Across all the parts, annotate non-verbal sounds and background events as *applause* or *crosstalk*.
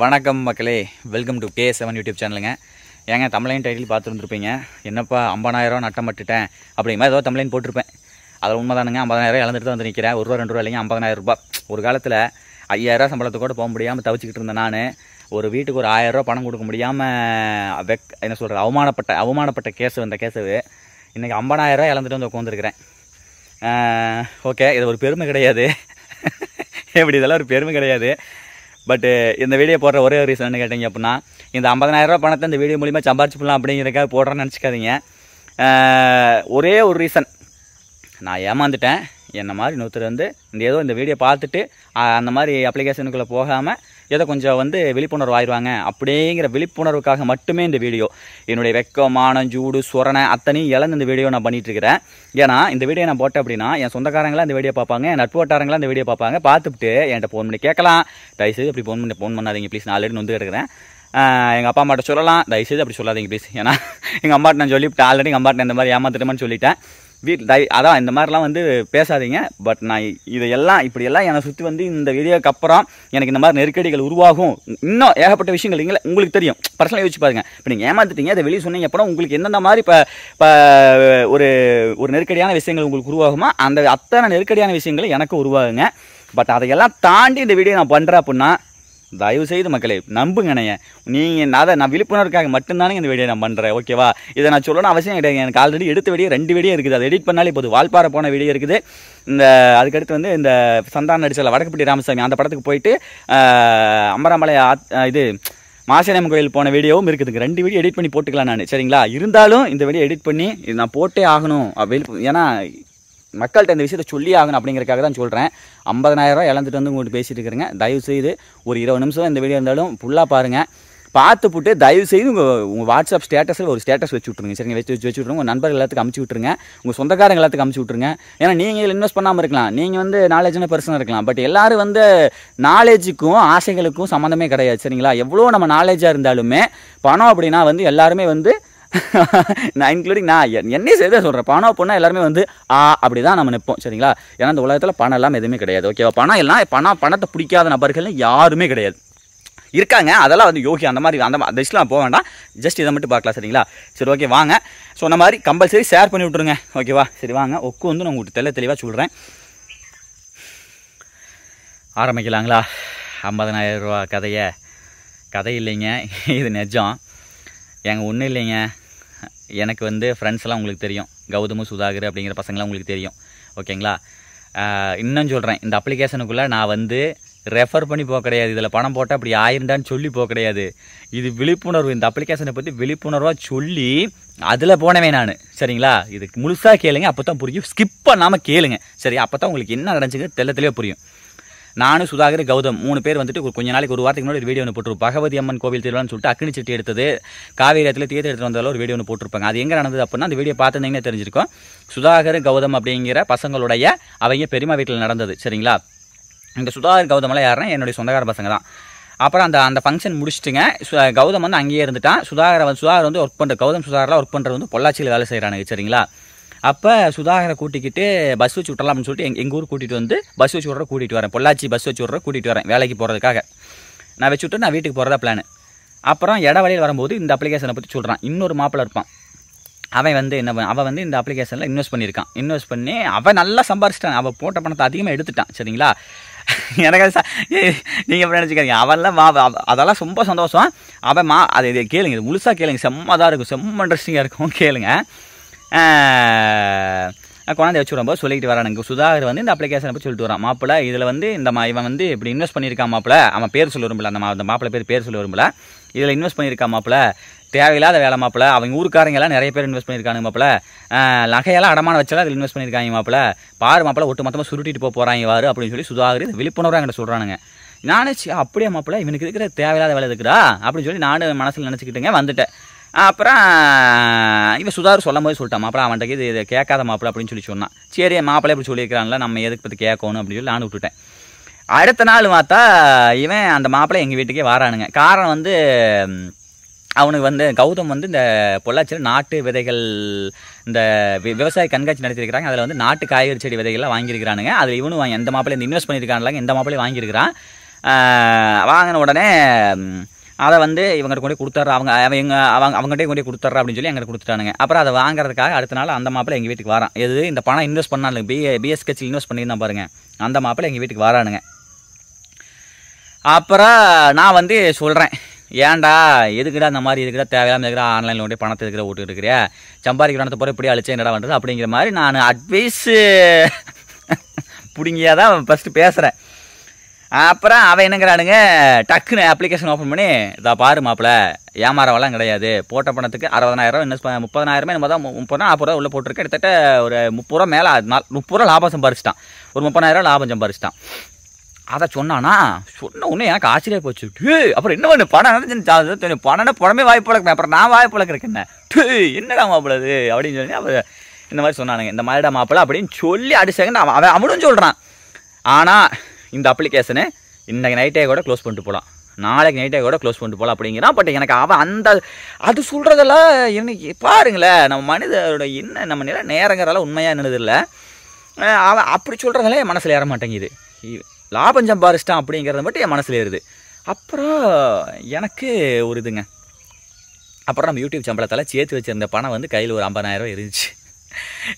வணக்கம் மக்களே welcome to K seven YouTube சேனலுங்க ஏங்க தமிழையும் டைட்டில் பார்த்துருந்துருப்பீங்க என்னப்பா ஐம்பதாயிரம் நட்டம் பட்டுட்டேன் அப்படிங்கிற மாதிரி ஏதோ தமிழையும் போட்டிருப்பேன் அதில் உண்மைதானுங்க ஐம்பதாயிரம் இழந்துட்டு தான் வந்து நிற்கிறேன் ஒரு ரூபா ரெண்டு ரூபா இல்லைங்க ஐம்பதாயிரம் ரூபா ஒரு காலத்தில் சம்பளத்தை சம்பளத்துக்கூட போக முடியாமல் தவிச்சிக்கிட்டு இருந்தேன் நான் ஒரு வீட்டுக்கு ஒரு ஆயிரரூவா பணம் கொடுக்க முடியாமல் வெக் என்ன சொல்கிற அவமானப்பட்ட அவமானப்பட்ட கேஸ் வந்த கேஸு இன்றைக்கி ரூபா இழந்துட்டு வந்து உட்காந்துருக்குறேன் ஓகே இது ஒரு பெருமை கிடையாது *laughs* எப்படி இதெல்லாம் ஒரு பெருமை கிடையாது பட்டு uh, இந்த வீடியோ போடுற ஒரே ரீசன் என்ன கேட்டிங்க அப்படின்னா இந்த ஐம்பதனாயிரரூபா பணத்தை இந்த வீடியோ மூலிமா சம்பாரிச்சு போடலாம் அப்படிங்கிறக்காக போடுறேன்னு நினச்சிக்காதீங்க uh, ஒரே ஒரு ரீசன் நான் ஏமாந்துட்டேன் என்னை மாதிரி இன்னொருத்தர் வந்து இந்த ஏதோ இந்த வீடியோ பார்த்துட்டு அந்த மாதிரி அப்ளிகேஷனுக்குள்ளே போகாமல் ஏதோ கொஞ்சம் வந்து விழிப்புணர்வு ஆயிடுவாங்க அப்படிங்கிற விழிப்புணர்வுக்காக மட்டுமே இந்த வீடியோ என்னுடைய வெக்கமானம் ஜூடு சுரணை அத்தனையும் இழந்து இந்த வீடியோ நான் பண்ணிகிட்ருக்கிறேன் ஏன்னா இந்த வீடியோ நான் போட்டேன் அப்படின்னா என் சொந்தக்காரங்களாம் இந்த வீடியோ பார்ப்பாங்க என் நட்பு வட்டாரங்களாம் இந்த வீடியோ பார்ப்பாங்க பார்த்துட்டு என்கிட்ட ஃபோன் பண்ணி கேட்கலாம் தயவுசெய்து அப்படி ஃபோன் பண்ணி ஃபோன் பண்ணாதீங்க ப்ளீஸ் நான் ஆல்ரெடி வந்து எடுக்கிறேன் எங்கள் அப்பா அம்மாட்ட சொல்லலாம் தயவுசெய்து அப்படி சொல்லாதீங்க ப்ளீஸ் ஏன்னா எங்கள் அம்மாட்ட நான் சொல்லிவிட்டு ஆல்ரெடி எங்கள் அம்மாட்ட இந்த மாதிரி ஏமாத்துட்டோம்னு சொல்லிட்டேன் வீட்டில் டை அதான் இந்த மாதிரிலாம் வந்து பேசாதீங்க பட் நான் இதையெல்லாம் இப்படியெல்லாம் என்னை சுற்றி வந்து இந்த வீடியோக்கு அப்புறம் எனக்கு இந்த மாதிரி நெருக்கடிகள் உருவாகும் இன்னும் ஏகப்பட்ட விஷயங்கள் இல்லை உங்களுக்கு தெரியும் பர்சனலாக யோசிச்சு பாருங்கள் இப்போ நீங்கள் ஏமாத்துட்டீங்க அதை வெளியே சொன்னீங்க அப்புறம் உங்களுக்கு எந்தெந்த மாதிரி இப்போ ஒரு ஒரு நெருக்கடியான விஷயங்கள் உங்களுக்கு உருவாகுமா அந்த அத்தனை நெருக்கடியான விஷயங்கள் எனக்கு உருவாகுங்க பட் அதையெல்லாம் தாண்டி இந்த வீடியோ நான் பண்ணுறேன் அப்படின்னா தயவுசெய்து மக்களை நம்புங்கண்ணே நீங்கள் அதை நான் விழிப்புணர்வுக்காக மட்டும்தானே இந்த வீடியோ நான் பண்ணுறேன் ஓகேவா இதை நான் சொல்லணும் அவசியம் கிடையாது எனக்கு ஆல்ரெடி எடுத்த வீடியோ ரெண்டு வீடியோ இருக்குது அதை எடிட் பண்ணாலே போது வால்பாறை போன வீடியோ இருக்குது இந்த அதுக்கடுத்து வந்து இந்த சந்தான நடிச்சல வடக்குப்பட்டி ராமசாமி அந்த படத்துக்கு போயிட்டு அம்பராமலை இது மாசினியம் கோயில் போன வீடியோவும் இருக்குதுங்க ரெண்டு வீடியோ எடிட் பண்ணி போட்டுக்கலாம் நான் சரிங்களா இருந்தாலும் இந்த வீடியோ எடிட் பண்ணி நான் போட்டே ஆகணும் அப்படின்னு ஏன்னா மக்கள்கிட்ட இந்த விஷயத்தை சொல்லி ஆகணும் அப்படிங்கிறக்காக தான் சொல்கிறேன் ஐம்பதனாயிரரூவா இழந்துட்டு வந்து உங்கள்கிட்ட பேசிகிட்டு இருக்கிறேங்க செய்து ஒரு இருபது நிமிஷம் இந்த வீடியோ இருந்தாலும் ஃபுல்லாக பாருங்கள் பார்த்து போட்டு தயவு செய்து உங்கள் உங்கள் வாட்ஸ்அப் ஸ்டேட்டஸில் ஒரு ஸ்டேட்டஸ் வச்சு விட்ருங்க சரிங்க வச்சு வச்சு விட்ருங்க உங்கள் நண்பர்கள் எல்லாத்துக்கும் அமுச்சு விட்ருங்க உங்கள் சொந்தக்காரங்க எல்லாத்துக்கும் அமுச்சு விட்ருங்க ஏன்னா நீங்கள் இதில் இன்வெஸ்ட் பண்ணாமல் இருக்கலாம் நீங்கள் வந்து நாலேஜான பர்சனாக இருக்கலாம் பட் எல்லோரும் வந்து நாலேஜுக்கும் ஆசைகளுக்கும் சம்மந்தமே கிடையாது சரிங்களா எவ்வளோ நம்ம நாலேஜாக இருந்தாலுமே பணம் அப்படின்னா வந்து எல்லாருமே வந்து நான் இன்க்ளூடிங் நான் என்னையும் சேர்த்து சொல்கிறேன் பணம் பொண்ணாக எல்லாருமே வந்து ஆ அப்படி தான் நம்ம நிற்போம் சரிங்களா ஏன்னா இந்த உலகத்தில் பணம் எல்லாம் எதுவுமே கிடையாது ஓகேவா பணம் எல்லாம் பணம் பணத்தை பிடிக்காத நபர்கள் யாருமே கிடையாது இருக்காங்க அதெல்லாம் வந்து யோகி அந்த மாதிரி அந்த டிஷ்லாம் போக வேண்டாம் ஜஸ்ட் இதை மட்டும் பார்க்கலாம் சரிங்களா சரி ஓகே வாங்க சொன்ன மாதிரி கம்பல்சரி ஷேர் பண்ணி விட்ருங்க ஓகேவா சரி வாங்க ஒக்கு வந்து நான் உங்களுக்கு தெல்ல தெளிவாக சொல்கிறேன் ஆரம்பிக்கலாங்களா ஐம்பதனாயிரம் ரூபா கதையை கதை இல்லைங்க இது நெஜம் எங்கள் ஒன்றும் இல்லைங்க எனக்கு வந்து ஃப்ரெண்ட்ஸ்லாம் உங்களுக்கு தெரியும் கௌதமு சுதாகர் அப்படிங்கிற பசங்களாம் உங்களுக்கு தெரியும் ஓகேங்களா இன்னும் சொல்கிறேன் இந்த அப்ளிகேஷனுக்குள்ளே நான் வந்து ரெஃபர் பண்ணி போக கிடையாது இதில் பணம் போட்டால் அப்படி ஆயிருந்தான்னு சொல்லி போக கிடையாது இது விழிப்புணர்வு இந்த அப்ளிகேஷனை பற்றி விழிப்புணர்வாக சொல்லி அதில் போனவே நான் சரிங்களா இதுக்கு முழுசாக கேளுங்க அப்போ தான் புரியும் ஸ்கிப் பண்ணாமல் கேளுங்க சரி அப்போ தான் உங்களுக்கு என்ன நடந்துச்சுங்க தெல்ல தெளிவாக புரியும் நானும் சுதாகர் கௌதம் மூணு பேர் வந்துட்டு ஒரு கொஞ்ச நாளைக்கு ஒரு வாரத்துக்கு முன்னாடி ஒரு வீடியோ ஒன்று போட்டிருப்போம் பகவதி அம்மன் கோவில் திருவிழான்னு சொல்லிட்டு அக்னி சட்டி எடுத்தது காவேரியத்தில் தீர்த்து எடுத்து வந்தாலும் ஒரு வீடியோ ஒன்று போட்டிருப்பாங்க அது எங்கே நடந்தது அப்படின்னா அந்த வீடியோ பார்த்துருந்தீங்கன்னா தெரிஞ்சிருக்கும் சுதாகர் கௌதம் அப்படிங்கிற பசங்களுடைய அவங்க பெருமா வீட்டில் நடந்தது சரிங்களா இந்த சுதாகர் கௌதமெல்லாம் யாருன்னா என்னுடைய சொந்தக்கார பசங்க தான் அப்புறம் அந்த அந்த ஃபங்க்ஷன் முடிச்சுட்டுங்க கௌதம் வந்து அங்கேயே இருந்துட்டான் சுதாகர் வந்து சுதாகர் வந்து ஒர்க் பண்ணுற கௌதம் சுதாகர்லாம் ஒர்க் பண்ணுறது வந்து பொள்ளாச்சியில் வேலை செய்கிறானுங்க சரிங்களா அப்போ சுதாகரை கூட்டிக்கிட்டு பஸ் வச்சு விட்றலாம் அப்படின்னு சொல்லிட்டு எங்கள் எங்கள் ஊர் கூட்டிகிட்டு வந்து பஸ் வச்சு விட்ற கூட்டிகிட்டு வரேன் பொள்ளாச்சி பஸ் வச்சு விட்ற கூட்டிகிட்டு வரேன் வேலைக்கு போகிறதுக்காக நான் வச்சு நான் வீட்டுக்கு போகிறதா பிளான் அப்புறம் வழியில் வரும்போது இந்த அப்ளிகேஷனை பற்றி சொல்கிறான் இன்னொரு மாப்பிள்ள இருப்பான் அவன் வந்து என்ன அவன் வந்து இந்த அப்ளிகேஷனில் இன்வெஸ்ட் பண்ணியிருக்கான் இன்வெஸ்ட் பண்ணி அவன் நல்லா சம்பாரிச்சிட்டான் அவள் போட்ட பணத்தை அதிகமாக எடுத்துட்டான் சரிங்களா *laughs* எனக்கு சா நீங்கள் எப்படி நினச்சிக்காதீங்க அவெல்லாம் மா அதெல்லாம் ரொம்ப சந்தோஷம் அவன் மா அது கேளுங்க இது முழுசாக கேளுங்க செம்மதாக இருக்கும் செம்ம இன்ட்ரெஸ்டிங்காக இருக்கும் கேளுங்க குழந்தை வச்சு ரொம்ப சொல்லிக்கிட்டு வரானுங்க சுதாகர் வந்து இந்த அப்ளிகேஷனை பற்றி சொல்லிட்டு வரான் மாப்பிள்ள இதில் வந்து இந்த மா இவன் வந்து இப்படி இன்வெஸ்ட் பண்ணியிருக்கான் மாப்பிள்ள அவன் பேர் சொல்ல விரும்பல அந்த அந்த மாப்பிள்ள பேர் பேர் சொல்ல விரும்பல இதில் இன்வெஸ்ட் பண்ணியிருக்கான் மாப்பிள்ள தேவையில்லாத வேலை மாப்பிள்ள அவங்க ஊருக்காரங்க எல்லாம் நிறைய பேர் இன்வெஸ்ட் பண்ணியிருக்காங்க மாப்பிள்ள நகையெல்லாம் அடமான வச்சாலும் அதில் இன்வெஸ்ட் பண்ணியிருக்காங்க மாப்பிள்ள பாரு மாப்பிள்ள ஒட்டு மொத்தமாக சுருட்டிட்டு போக போகிறாங்க வாரு அப்படின்னு சொல்லி சுதாகர் விழிப்புணர்வு என்கிட்ட சொல்கிறானுங்க நானும் அப்படியே மாப்பிள்ள இவனுக்கு இருக்கிற தேவையில்லாத வேலை இருக்குடா அப்படின்னு சொல்லி நானும் மனசில் நினச்சிக்கிட்டேங்க வந்துட்டேன் அப்புறம் இவன் சுதார் சொல்லும் போது சொல்லிட்டான் மாப்பிள அவன்கிட்ட இது இதை கேட்காத மாப்பிள அப்படின்னு சொல்லி சொன்னான் சரி மாப்பிள்ளை எப்படி சொல்லியிருக்கிறான்ல நம்ம எதுக்கு பற்றி கேட்கணும் அப்படின்னு சொல்லி நான் விட்டுட்டேன் அடுத்த நாள் பார்த்தா இவன் அந்த மாப்பிள்ளை எங்கள் வீட்டுக்கே வரானுங்க காரணம் வந்து அவனுக்கு வந்து கௌதம் வந்து இந்த பொள்ளாச்சியில் நாட்டு விதைகள் இந்த விவசாய கண்காட்சி நடத்தியிருக்கிறாங்க அதில் வந்து நாட்டு காய்கறி செடி விதைகள்லாம் வாங்கியிருக்கிறானுங்க அதில் இவனும் வாங்கி இந்த மாப்பிள்ளை இந்த இன்வெஸ்ட் பண்ணியிருக்கானுங்க இந்த மாப்பிள்ளையும் வாங்கியிருக்கிறான் வாங்கின உடனே அதை வந்து இவங்க கொண்டு கொடுத்துட்றா அவங்க அவங்க அவங்க அவங்ககிட்டே கொண்டு கொடுத்துட்றா அப்படின்னு சொல்லி எங்களுக்கு கொடுத்துட்டானுங்க அப்புறம் அதை வாங்குறதுக்காக அடுத்த நாள் அந்த மாப்பிள்ள எங்கள் வீட்டுக்கு வரான் எது இந்த பணம் இன்வெஸ்ட் பண்ணாலும் பி பிஎஸ்கெச் இன்வெஸ்ட் பண்ணியிருந்தான் பாருங்கள் அந்த மாப்பிள்ள எங்கள் வீட்டுக்கு வரானுங்க அப்புறம் நான் வந்து சொல்கிறேன் ஏன்டா எதுக்குடா அந்த மாதிரி இதுக்குடா தேவையில்லாமல் இருக்கிற ஆன்லைனில் ஒன்றே பணத்தை இருக்கிற விட்டு இருக்கிற சம்பாதிக்கிற பணத்தை போகிற இப்படி அழிச்சே என்னடா பண்ணுறது அப்படிங்கிற மாதிரி நான் அட்வைஸு பிடிங்கியாக தான் ஃபஸ்ட்டு பேசுகிறேன் அப்புறம் அவன் என்னங்கிறானுங்க டக்குன்னு அப்ளிகேஷன் ஓப்பன் பண்ணி இதை பாரு மாப்பிள்ள ஏமாறவெல்லாம் கிடையாது போட்ட பணத்துக்கு அறுபதாயிரம் இன்னும் முப்பதாயிரமே நம்ம தான் முப்பது ரூபா நாற்பது ரூபா உள்ளே போட்டிருக்கு கிட்டத்தட்ட ஒரு முப்பது ரூபா மேலே முப்பது ரூபா லாபம் சம்பாரிச்சிட்டான் ஒரு முப்பதாயிரம் லாபம் சம்பாரிச்சிட்டான் அதை சொன்னானா சொன்ன உடனே எனக்கு ஆச்சரியம் போச்சு டே அப்புறம் என்ன பண்ணு பணம் பணம்னா பணமே வாய்ப்பு பழக்கிறேன் அப்புறம் நான் வாய்ப்பு பழக்கிறேன் என்ன டே என்னடா மாப்பிள்ளது அப்படின்னு சொல்லி அப்போ இந்த மாதிரி சொன்னானுங்க இந்த மாதிரிடா மாப்பிள்ளை அப்படின்னு சொல்லி நான் அவன் அவனும் சொல்கிறான் ஆனால் இந்த அப்ளிகேஷனு இன்றைக்கு நைட்டே கூட க்ளோஸ் பண்ணிட்டு போகலாம் நாளைக்கு நைட்டே கூட க்ளோஸ் பண்ணிட்டு போகலாம் அப்படிங்கிறான் பட் எனக்கு அவன் அந்த அது சொல்கிறதெல்லாம் இன்னைக்கு பாருங்களேன் நம்ம மனிதரோட என்ன நம்ம நில நேரங்கிறதால உண்மையாக என்னதில்லை அவன் அப்படி சொல்கிறதுனால என் மனசில் ஏற மாட்டேங்குது லாபம் சம்பாரிச்சிட்டான் அப்படிங்கிறத மட்டும் என் மனசில் ஏறுது அப்புறம் எனக்கு ஒரு இதுங்க அப்புறம் நம்ம யூடியூப் சம்பளத்தால் சேர்த்து வச்சுருந்த பணம் வந்து கையில் ஒரு ஐம்பதாயிரம் இருந்துச்சு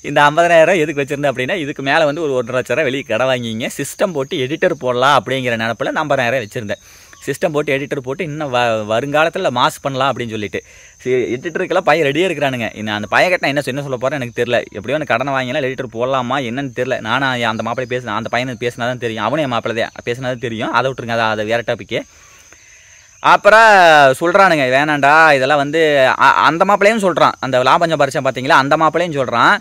இந்த ஐம்பதாயிரம் எதுக்கு வச்சுருந்தேன் அப்படின்னா இதுக்கு மேலே வந்து ஒரு ஒன்றரை லட்ச ரூபா வெளியே கடை வாங்கிங்க சிஸ்டம் போட்டு எடிட்டர் போடலாம் அப்படிங்கிற நினப்பில் ஐம்பதாயிரம் வச்சுருந்தேன் சிஸ்டம் போட்டு எடிட்டர் போட்டு இன்னும் வ வருங்காலத்தில் மாஸ் பண்ணலாம் அப்படின்னு சொல்லிட்டு எடிட்டருக்கெல்லாம் பையன் ரெடியாக இருக்கிறானுங்க இன்னும் அந்த பையன் கட்ட என்ன என்ன சொல்ல போகிறேன் எனக்கு தெரியல எப்படியோ எனக்கு கடனை வாங்கினா எடிட்டர் போடலாமா என்னன்னு தெரில நானும் அந்த மாப்பிள்ளையை பேசினேன் அந்த பையனுக்கு பேசினா தான் தெரியும் அவனும் என் பேசினா தான் தெரியும் அதை விட்டுருங்க அதை அதை வேறு டாப்பிக்கே அப்புறம் சொல்கிறானுங்க வேணாண்டா இதெல்லாம் வந்து அந்த மாப்பிள்ளையும் சொல்கிறான் அந்த லாபம் சம்பாரிச்சேன் பார்த்தீங்களா அந்த மாப்பிள்ளையும் சொல்கிறான்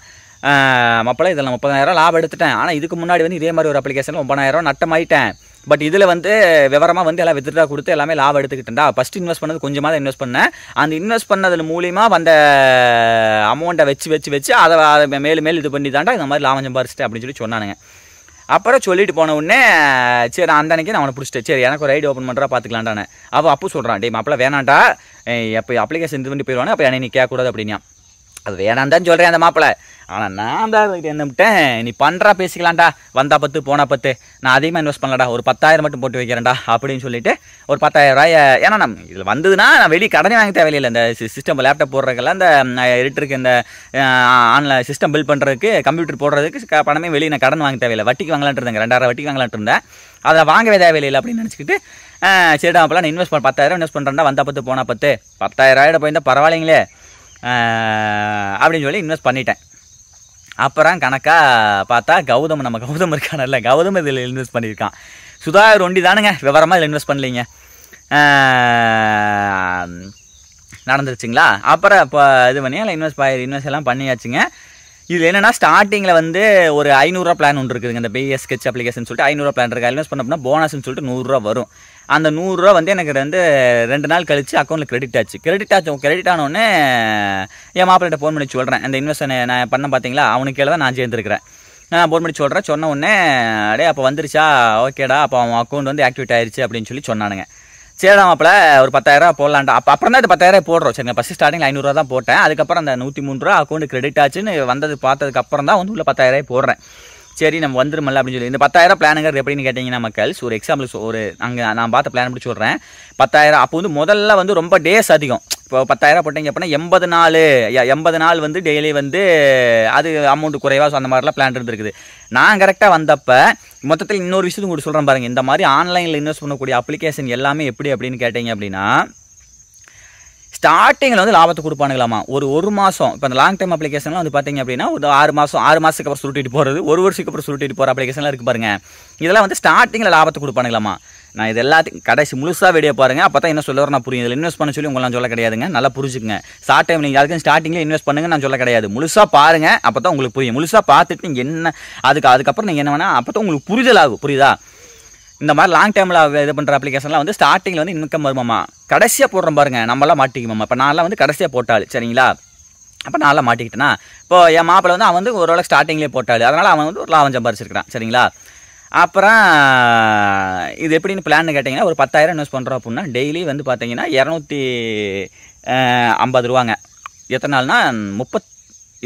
மாப்பிள்ளை இதில் முப்பதாயிரம் லாபம் எடுத்துட்டேன் ஆனால் இதுக்கு முன்னாடி வந்து இதே மாதிரி ஒரு அப்ளிகேஷன் ஒன்பதாயிரம் நட்டமாயிட்டேன் பட் இதில் வந்து விவரமாக வந்து எல்லாம் வித்துட்டா கொடுத்து எல்லாமே லாபம் எடுத்துக்கிட்டேன்டா ஃபஸ்ட் இன்வெஸ்ட் பண்ணது கொஞ்சமாக தான் இன்வெஸ்ட் பண்ணேன் அந்த இன்வெஸ்ட் பண்ணதில் மூலியமாக வந்த அமௌண்ட்டை வச்சு வச்சு வச்சு அதை மேலும் மேலும் இது பண்ணி தாண்டா இந்த மாதிரி லாபம் சம்பாரிச்சிட்டு அப்படின்னு சொல்லி சொன்னானுங்க அப்புறம் சொல்லிட்டு போன உடனே சரி அந்த அன்னைக்கு நான் அவனை பிடிச்சிட்டேன் சரி எனக்கு ஒரு ஐடி ஓப்பன் பண்ணுறா பார்த்துக்கலான்டானே அவள் அப்போ சொல்கிறான் டே மாப்பிள்ள வேணாண்டா எப்போ அப்ளிகேஷன் இது பண்ணி போயிடுவானே அப்போ என்னை நீ கேட்கக்கூடாது அப்படின்னா அது வேணாம் தான் சொல்கிறேன் அந்த மாப்பிள்ளை ஆனால் நான் தான் என்ன விட்டேன் நீ பண்ணுறா பேசிக்கலாம்டா வந்தால் பத்து போனால் பத்து நான் அதிகமாக இன்வெஸ்ட் பண்ணலடா ஒரு பத்தாயிரம் மட்டும் போட்டு வைக்கிறேன்டா அப்படின்னு சொல்லிட்டு ஒரு பத்தாயிரம் ரூபாய் ஏன்னா நம்ம இதில் வந்ததுன்னா நான் வெளியே கடனே வாங்க தேவையில்லை இந்த சிஸ்டம் லேப்டாப் போடுறதுக்கெல்லாம் இந்த எடிட்டருக்கு இந்த ஆன்லைன் சிஸ்டம் பில் பண்ணுறதுக்கு கம்ப்யூட்டர் போடுறதுக்கு பணமே வெளியே நான் கடன் வாங்க தேவையில்லை வட்டிக்கு வாங்கலான்ட்டு இருந்தேங்க ரெண்டாயிரம் வட்டிக்கு வாங்கலான்ட்டு இருந்தேன் அதை வாங்கவே தேவையில்லை அப்படின்னு நினச்சிக்கிட்டு சரிடா அப்போலாம் நான் இன்வெஸ்ட் பண்ண பத்தாயிரம் இன்வெஸ்ட் பண்ணுறேன்டா வந்தால் பத்து போனால் பத்து பத்தாயிரம் ரூபாய் போயிருந்தால் பரவாயில்லைங்களே அப்படின்னு சொல்லி இன்வெஸ்ட் பண்ணிட்டேன் அப்புறம் கணக்காக பார்த்தா கௌதம் நம்ம கௌதம் இல்லை கௌதம் இதில் இன்வெஸ்ட் பண்ணியிருக்கான் சுதாகர் ஒண்டி தானுங்க விவரமாக இதில் இன்வெஸ்ட் பண்ணலீங்க நடந்துருச்சுங்களா அப்புறம் இப்போ இது பண்ணி அதில் இன்வெஸ்ட் இன்வெஸ்ட் எல்லாம் பண்ணியாச்சுங்க இதில் என்னென்னா ஸ்டார்டிங்கில் வந்து ஒரு ஐநூறுரூவா பிளான் ஒன்று இருக்குதுங்க இந்த பிஎஸ் ஸ்கெச் அப்ளிகேஷன் சொல்லிட்டு ஐநூறுரூவா பிளான் இருக்குது இன்வெஸ்ட் பண்ணப்போனா போனஸ்னு சொல்லிட்டு நூறுரூவா வரும் அந்த நூறுரூவா வந்து எனக்கு வந்து ரெண்டு நாள் கழித்து அக்கௌண்ட்டில் கிரெடிட் ஆச்சு கிரெடிட் ஆச்சு கிரெடிட் ஆனோடனே என் மாப்பிள்ளைகிட்ட ஃபோன் பண்ணி சொல்கிறேன் இந்த இன்வெஸ்ட் நான் பண்ண பார்த்தீங்களா அவனுக்கு கீழே தான் நான் சேர்ந்துருக்கிறேன் நான் போன் பண்ணி சொல்கிறேன் சொன்ன உடனே அடே அப்போ வந்துருச்சா ஓகேடா அப்போ அவன் அக்கௌண்ட் வந்து ஆக்டிவேட் ஆயிடுச்சு அப்படின்னு சொல்லி சொன்னானுங்க சரிடா மாப்பிள ஒரு பத்தாயிரரூவா போடலான்டா அப்போ அப்புறம் தான் இந்த பத்தாயிரம் போடுறோம் சரிங்க ஃபஸ்ட்டு ஸ்டார்டிங் ஐநூறுரூவா தான் போட்டேன் அதுக்கப்புறம் அந்த நூற்றி மூணு ரூபா அக்கௌண்ட் கிரெடிட் ஆச்சுன்னு வந்தது பார்த்ததுக்கப்புறம் தான் வந்து உள்ள பத்தாயிரம் போடுறேன் சரி நம்ம வந்துருமல்ல அப்படின்னு சொல்லி இந்த பத்தாயிரம் பிளானுங்கிறது எப்படின்னு கேட்டிங்கன்னா மக்கள் ஒரு எக்ஸாம்பிள் ஒரு அங்கே நான் பார்த்த பிளான் பிடிச்சி சொல்கிறேன் பத்தாயிரம் அப்போ வந்து முதல்ல வந்து ரொம்ப டேஸ் அதிகம் இப்போ பத்தாயிரம் போட்டீங்க அப்படின்னா எண்பது நாள் எண்பது நாள் வந்து டெய்லி வந்து அது அமௌண்ட் குறைவாக ஸோ அந்த மாதிரிலாம் பிளான் இருந்துருக்குது நான் கரெக்டாக வந்தப்போ மொத்தத்தில் இன்னொரு விஷயத்தையும் கூட சொல்கிறேன் பாருங்கள் இந்த மாதிரி ஆன்லைனில் இன்வெஸ்ட் பண்ணக்கூடிய அப்ளிகேஷன் எல்லாமே எப்படி அப்படின்னு கேட்டிங்க அப்படின்னா ஸ்டார்டிங்கில் வந்து லாபத்தை கொடுப்பானுங்களாமா ஒரு ஒரு மாதம் இப்போ அந்த லாங் டைம் அப்ளிகேஷன்லாம் வந்து பார்த்தீங்க அப்படின்னா ஒரு ஆறு மாதம் ஆறு மாதத்துக்கு அப்புறம் சுருட்டிட்டு போகிறது ஒரு வருஷத்துக்கு அப்புறம் சுருட்டிட்டு போகிற அப்ளிகேஷன்லாம் இருக்குது பாருங்கள் இதெல்லாம் வந்து ஸ்டார்டிங்கில் லாபத்தை கொடுப்பானுங்களாமா நான் இது எல்லாத்தையும் கடைசி முழுசாக வீடியோ பாருங்கள் அப்போ தான் என்ன சொல்ல நான் புரியுது இதில் இன்வெஸ்ட் பண்ண சொல்லி உங்களால் சொல்ல கிடையாதுங்க நல்லா புரிஞ்சுக்குங்க ஷார்ட் டைம் நீங்கள் யாருக்கும் ஸ்டார்டிங்கில் இன்வெஸ்ட் பண்ணுங்க நான் சொல்ல கிடையாது முழுசாக பாருங்கள் அப்போ தான் உங்களுக்கு புரியும் முழுசாக பார்த்துட்டு நீங்கள் என்ன அதுக்கு அதுக்கப்புறம் நீங்கள் என்ன வேணால் அப்போ தான் உங்களுக்கு புரிதலாகும் புரியுதா இந்த மாதிரி லாங் டைமில் இது பண்ணுற அப்ளிகேஷன்லாம் வந்து ஸ்டார்டிங்கில் வந்து இன்கம் வருமாமா கடைசியாக போடுறோம் பாருங்க நம்மளாம் மாட்டிக்குமாம்மா இப்போ நான்லாம் வந்து கடைசியாக போட்டாள் சரிங்களா அப்போ நான்லாம் மாட்டிக்கிட்டேன்னா இப்போ என் மாப்பிள்ளை வந்து அவன் வந்து ஓரளவுக்கு ஸ்டார்டிங்லேயே போட்டாள் அதனால் அவன் வந்து ஒரு லாபம் சம்பாரிச்சிருக்கிறான் சரிங்களா அப்புறம் இது எப்படின்னு பிளான் கேட்டிங்கன்னா ஒரு பத்தாயிரம் இன்வெஸ்ட் பண்ணுறோம் அப்படின்னா டெய்லி வந்து பார்த்தீங்கன்னா இரநூத்தி ஐம்பது ரூபாங்க எத்தனை நாள்னா முப்பத்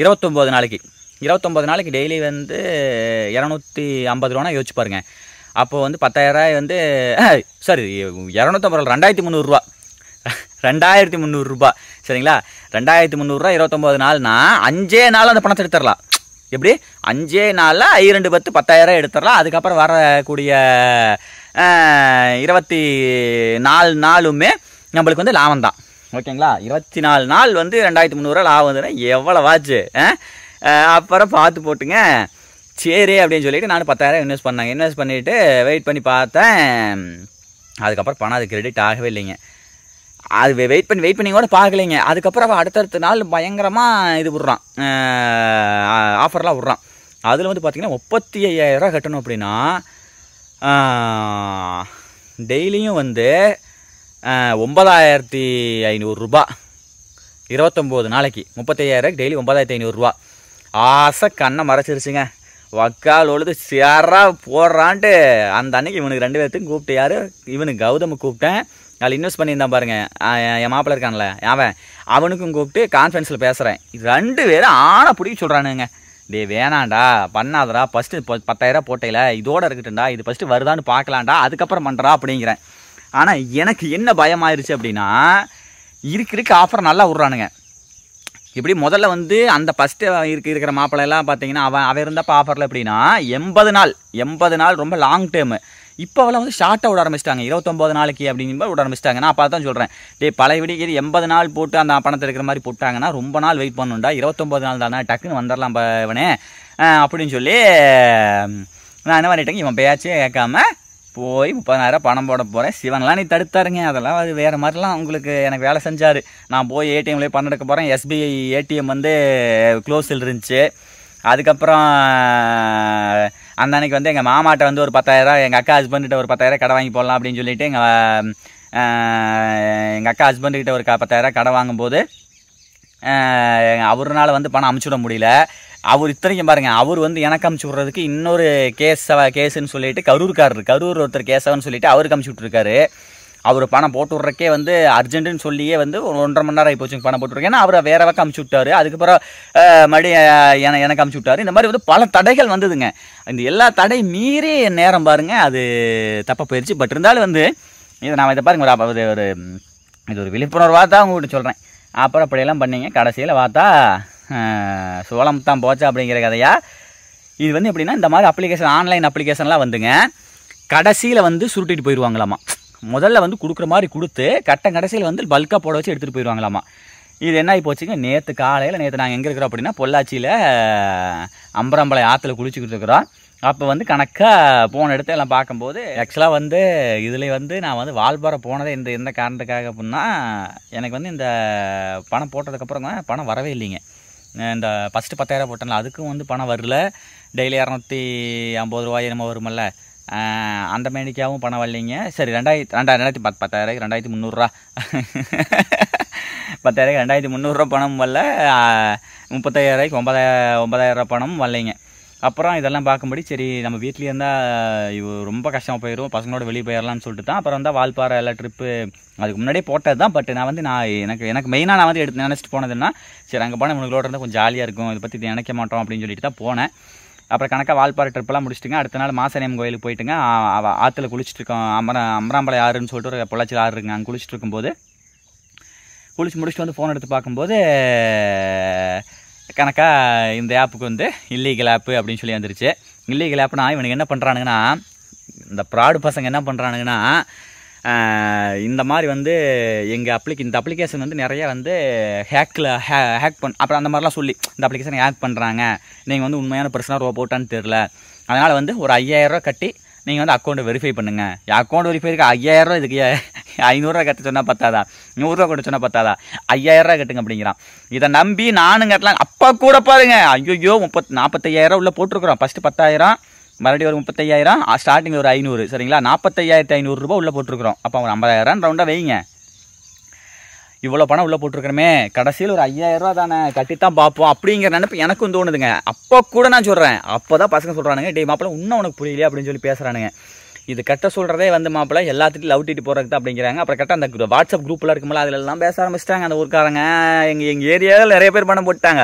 இருபத்தொம்போது நாளைக்கு இருபத்தொம்போது நாளைக்கு டெய்லி வந்து இரநூத்தி ஐம்பது ரூபானா யோசிச்சு பாருங்கள் அப்போ வந்து பத்தாயிரரூபாய் வந்து சாரி இரநூத்தம்பது ரூபா ரெண்டாயிரத்தி முந்நூறுரூவா ரெண்டாயிரத்தி முந்நூறுரூபா சரிங்களா ரெண்டாயிரத்தி முந்நூறுரூவா இருபத்தொம்போது நாள்னா அஞ்சே நாள் அந்த பணத்தை எடுத்துடலாம் எப்படி அஞ்சே நாளில் ஐ ரெண்டு பத்து பத்தாயிரம் எடுத்துடலாம் அதுக்கப்புறம் வரக்கூடிய இருபத்தி நாலு நாளுமே நம்மளுக்கு வந்து லாபம் தான் ஓகேங்களா இருபத்தி நாலு நாள் வந்து ரெண்டாயிரத்தி முந்நூறுரூவா லாபம் வந்துன்னா எவ்வளோ வாச்சு அப்புறம் பார்த்து போட்டுங்க சரி அப்படின்னு சொல்லிட்டு நான் பத்தாயிரம் இன்வெஸ்ட் பண்ணாங்க இன்வெஸ்ட் பண்ணிவிட்டு வெயிட் பண்ணி பார்த்தேன் அதுக்கப்புறம் பணம் அது கிரெடிட் ஆகவே இல்லைங்க அது வெயிட் பண்ணி வெயிட் பண்ணி கூட பார்க்கலைங்க அதுக்கப்புறம் அவள் அடுத்தடுத்த நாள் பயங்கரமாக இது விட்றான் ஆஃபர்லாம் விட்றான் அதில் வந்து பார்த்திங்கன்னா முப்பத்தி ஐயாயிரரூவா கட்டணும் அப்படின்னா டெய்லியும் வந்து ஒம்பதாயிரத்தி ஐநூறுரூபா இருபத்தொம்போது நாளைக்கு முப்பத்தையாயிரம் டெய்லி ஒம்பதாயிரத்தி ஐநூறுரூவா ஆசை கண்ணை மறைச்சிருச்சுங்க வக்கால் ஒழுது சேரா போடுறான்ட்டு அந்த அன்னைக்கு இவனுக்கு ரெண்டு பேர்த்தையும் கூப்பிட்டு யார் இவனுக்கு கௌதம் கூப்பிட்டேன் அதில் இன்வெஸ்ட் பண்ணியிருந்தான் பாருங்கள் என் மாப்பிள்ள இருக்கான்ல அவன் அவனுக்கும் கூப்பிட்டு கான்ஃபரன்ஸில் பேசுகிறேன் ரெண்டு பேரும் ஆனை பிடிக்க சொல்கிறானுங்க டே வேணாண்டா பண்ணாதடா ஃபஸ்ட்டு பத்தாயிரம் போட்டையில் இதோடு இருக்கட்டும்டா இது ஃபஸ்ட்டு வருதான்னு பார்க்கலாண்டா அதுக்கப்புறம் பண்ணுறா அப்படிங்கிறேன் ஆனால் எனக்கு என்ன பயமாயிருச்சு அப்படின்னா இருக்கிறதுக்கு ஆஃபர் நல்லா விட்றானுங்க இப்படி முதல்ல வந்து அந்த ஃபஸ்ட்டு இருக்க இருக்கிற மாப்பிள்ளையெல்லாம் பார்த்தீங்கன்னா அவன் அவ இருந்தப்போ ஆஃபரில் எப்படின்னா எண்பது நாள் எண்பது நாள் ரொம்ப லாங் டேர்மு இப்போ அவளை வந்து ஷார்ட்டாக விட ஆரம்பிச்சிட்டாங்க இருபத்தொம்போது நாளைக்கு அப்படிங்கும்போது விட ஆரம்பிச்சிட்டாங்க நான் அப்போ தான் சொல்கிறேன் டே பழைய விடி எண்பது நாள் போட்டு அந்த பணத்தை இருக்கிற மாதிரி போட்டாங்கன்னா ரொம்ப நாள் வெயிட் பண்ணுண்டா இருபத்தொம்போது நாள் தானே டக்குன்னு வந்துடலாம் இவனே அப்படின்னு சொல்லி நான் என்ன பண்ணிட்டேங்க இவன் பேச்சே கேட்காம போய் முப்பதாயிரம் பணம் போட போகிறேன் சிவன்லாம் நீ தடுத்தாருங்க அதெல்லாம் அது வேறு மாதிரிலாம் உங்களுக்கு எனக்கு வேலை செஞ்சார் நான் போய் ஏடிஎம்லேயே பணம் எடுக்க போகிறேன் எஸ்பிஐ ஏடிஎம் வந்து க்ளோஸில் இருந்துச்சு அதுக்கப்புறம் அந்த அன்னைக்கு வந்து எங்கள் மாமாட்டை வந்து ஒரு பத்தாயிரம் எங்கள் அக்கா ஹஸ்பண்ட்கிட்ட ஒரு பத்தாயிரம் கடை வாங்கி போடலாம் அப்படின்னு சொல்லிட்டு எங்கள் எங்கள் அக்கா ஹஸ்பண்ட்கிட்ட ஒரு க பத்தாயிரம் கடை வாங்கும்போது அவர்னால் வந்து பணம் அமுச்சுட முடியல அவர் இத்தனைக்கும் பாருங்கள் அவர் வந்து எனக்கு அமுச்சு விட்றதுக்கு இன்னொரு கேஸவ கேஸுன்னு சொல்லிட்டு கரூர்காரர் கரூர் ஒருத்தர் கேசவன்னு சொல்லிட்டு அவருக்கு அமுச்சு விட்ருக்காரு அவர் பணம் போட்டு விட்றக்கே வந்து அர்ஜென்ட்டுன்னு சொல்லியே வந்து ஒரு ஒன்றரை மணி நேரம் ஆகி போச்சு பணம் போட்டுருக்கேன் ஏன்னா அவரை வேற பக்கம் அமுச்சு விட்டாரு அதுக்கப்புறம் மறுபடியும் எனக்கு அமுச்சு விட்டாரு இந்த மாதிரி வந்து பல தடைகள் வந்ததுங்க இந்த எல்லா தடை மீறி நேரம் பாருங்கள் அது தப்பாக போயிடுச்சு பட் இருந்தாலும் வந்து இதை நான் இதை பாருங்கள் ஒரு ஒரு இது ஒரு விழிப்புணர்வாக தான் உங்கள்கிட்ட சொல்கிறேன் அப்புறம் அப்படியெல்லாம் பண்ணிங்க கடைசியில் பார்த்தா சோளம் தான் போச்சா அப்படிங்கிற கதையா இது வந்து எப்படின்னா இந்த மாதிரி அப்ளிகேஷன் ஆன்லைன் அப்ளிகேஷன்லாம் வந்துங்க கடைசியில் வந்து சுருட்டிட்டு போயிடுவாங்களாமா முதல்ல வந்து கொடுக்குற மாதிரி கொடுத்து கட்ட கடைசியில் வந்து பல்காக போட வச்சு எடுத்துகிட்டு போயிடுவாங்களாமா இது என்ன ஆகி போச்சுங்க நேற்று காலையில் நேற்று நாங்கள் எங்கே இருக்கிறோம் அப்படின்னா பொள்ளாச்சியில் அம்பரம்பளை ஆற்றுல குளிச்சுக்கிட்டு இருக்கிறோம் அப்போ வந்து கணக்காக போன இடத்த எல்லாம் பார்க்கும்போது ஆக்சுவலாக வந்து இதில் வந்து நான் வந்து வால்பாறை போனதே இந்த எந்த காரணத்துக்காக அப்படின்னா எனக்கு வந்து இந்த பணம் போட்டதுக்கப்புறம் பணம் வரவே இல்லைங்க இந்த ஃபஸ்ட்டு பத்தாயிரம் போட்டேன்ல அதுக்கும் வந்து பணம் வரல டெய்லி இரநூத்தி ஐம்பது ரூபாய் என்னமோ வருமல்ல அந்த மேனிக்காகவும் பணம் வரலைங்க சரி ரெண்டாயிரத்தி ரெண்டாயிரம் ரெண்டாயிரத்தி பத்து பத்தாயிரம் ரெண்டாயிரத்தி முந்நூறுரூவா *laughs* பத்தாயிரம் ரெண்டாயிரத்தி முந்நூறுரூவா பணம் வரல முப்பத்தாயிரம் ரூபாய்க்கு ஒன்பதாயிரம் ஒன்பதாயிரம் ரூபா பணம் வரலைங்க அப்புறம் இதெல்லாம் பார்க்கும்படி சரி நம்ம வீட்லேயே இருந்தால் இது ரொம்ப கஷ்டமாக போயிடும் பசங்களோட வெளியே போயிடலாம்னு சொல்லிட்டு தான் அப்புறம் தான் வால்பாறை எல்லாம் ட்ரிப்பு அதுக்கு முன்னாடியே போட்டது தான் பட் நான் வந்து நான் எனக்கு எனக்கு மெயினாக நான் வந்து எடுத்து நினச்சிட்டு போனதுன்னா சரி அங்கே போனால் உங்களோட இருந்தால் கொஞ்சம் ஜாலியாக இருக்கும் இதை பற்றி நினைக்க மாட்டோம் அப்படின்னு சொல்லிட்டு தான் போனேன் அப்புறம் கணக்காக வால்பாறை ட்ரிப்பெல்லாம் முடிச்சுட்டுங்க அடுத்த நாள் மாசனியம் கோயிலுக்கு போயிட்டுங்க ஆற்றுல குளிச்சுட்டு இருக்கோம் அமர அமராம்பளை ஆறுன்னு சொல்லிட்டு ஒரு பொள்ளாச்சியில் ஆறு இருக்குங்க அங்கே குளிச்சுட்டு இருக்கும்போது குளிச்சு முடிச்சுட்டு வந்து ஃபோன் எடுத்து பார்க்கும்போது கணக்காக இந்த ஆப்புக்கு வந்து இல்லீகல் ஆப்பு அப்படின்னு சொல்லி வந்துருச்சு இல்லீகல் ஆப்புனா இவனுக்கு என்ன பண்ணுறானுங்கன்னா இந்த ப்ராடு பசங்க என்ன பண்ணுறானுங்கன்னா இந்த மாதிரி வந்து எங்கள் அப்ளிக் இந்த அப்ளிகேஷன் வந்து நிறைய வந்து ஹேக்கில் ஹே ஹேக் பண் அப்புறம் அந்த மாதிரிலாம் சொல்லி இந்த அப்ளிகேஷன் ஹேக் பண்ணுறாங்க நீங்கள் வந்து உண்மையான பர்சனாக ரோபோட்டான்னு தெரில அதனால் வந்து ஒரு ஐயாயிரரூவா கட்டி நீங்கள் வந்து அக்கௌண்ட்டை வெரிஃபை பண்ணுங்கள் அக்கௌண்ட் வெரிஃபை இருக்க ரூபா இதுக்கு ஐநூறுரூவா கட்ட சொன்னால் பத்தாதா நூறுரூவா கட்ட சொன்னால் பத்தாதா ஐயாயிரரூவா கட்டுங்க அப்படிங்கிறான் இதை நம்பி நானும் கட்டலாம் அப்பா கூட பாருங்க ஐயோ முப்பத் நாற்பத்தையாயிரம் உள்ளே போட்டிருக்கிறோம் ஃபஸ்ட்டு பத்தாயிரம் மறுபடியும் ஒரு முப்பத்தையாயிரம் ஸ்டார்டிங்கில் ஒரு ஐநூறு சரிங்களா நாற்பத்தையாயிரத்தி ஐநூறுரூபா உள்ளே போட்டிருக்கிறோம் அப்போ ஒரு ஐம்பதாயிரம் ரவுண்டாக வைங்க இவ்வளோ பணம் உள்ளே போட்டிருக்கிறோமே கடைசியில் ஒரு ஐயாயிரரூவா தானே கட்டித்தான் பார்ப்போம் அப்படிங்கிற நினப்பு எனக்கும் தோணுதுங்க அப்போ கூட நான் சொல்கிறேன் அப்போ தான் பசங்க சொல்கிறானுங்க டே மாப்பிள்ள இன்னும் உனக்கு புரியலையே அப்படின்னு சொல்லி பேசுகிறானுங்க இது கட்ட சொல்கிறதே வந்து மாப்பிள்ள எல்லாத்துக்கும் லவ் டிட்டு போகிறது தான் அப்படிங்கிறாங்க அப்புறம் கரெக்டாக அந்த வாட்ஸ்அப் குரூப்பில் இருக்கும்போது அதில் எல்லாம் பேச ஆரம்பிச்சிட்டாங்க அந்த ஊருக்காரங்க எங்கள் எங்கள் ஏரியாவில் நிறைய பேர் பணம் போட்டாங்க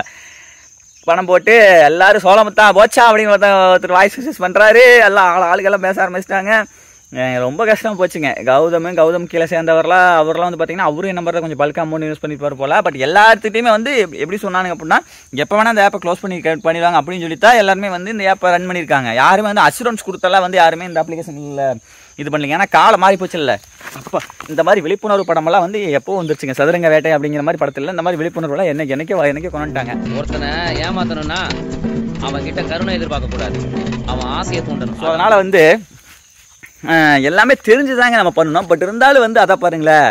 பணம் போட்டு எல்லாரும் சோளமத்தான் போச்சா அப்படிங்கிறத ஒருத்தர் வாய்ஸ் மிசஸ் பண்ணுறாரு எல்லாம் ஆள் ஆளுக்கெல்லாம் பேச ஆரம்பிச்சிட்டாங்க ரொம்ப கஷ்டம் போச்சுங்க கௌதம் கௌதம் கீழே சேர்ந்தவர்லாம் அவர்லாம் வந்து பார்த்தீங்கன்னா அவரும் என்ன பண்ணுறது கொஞ்சம் பல்க் அமௌண்ட் யூஸ் பண்ணிட்டு போல பட் எல்லாத்துக்கிட்டையுமே வந்து எப்படி சொன்னாங்க அப்படின்னா எப்போ வேணால் அந்த ஆப்பை க்ளோஸ் பண்ணி பண்ணிடுவாங்க அப்படின்னு சொல்லிட்டா எல்லாருமே வந்து இந்த ஆப்பை ரன் பண்ணியிருக்காங்க யாருமே வந்து அசூரன்ஸ் கொடுத்தலாம் வந்து யாருமே இந்த அப்ளிகேஷனில் இது பண்ணலீங்க ஏன்னா காலம் மாறி போச்சு இல்லை அப்போ இந்த மாதிரி விழிப்புணர்வு படமெல்லாம் வந்து எப்போ வந்துருச்சுங்க சதுரங்க வேட்டை அப்படிங்கிற மாதிரி படத்தில் இந்த மாதிரி விழிப்புணர்வுலாம் என்ன எனக்கே என்றைக்கு கொண்டுட்டாங்க ஒருத்தனை ஏமாத்தணும்னா அவன் கிட்ட கருணை எதிர்பார்க்க கூடாது அவன் ஆசையை தூண்டணும் ஸோ அதனால வந்து எல்லாமே தெரிஞ்சு தாங்க நம்ம பண்ணணும் பட் இருந்தாலும் வந்து அதை பாருங்களேன்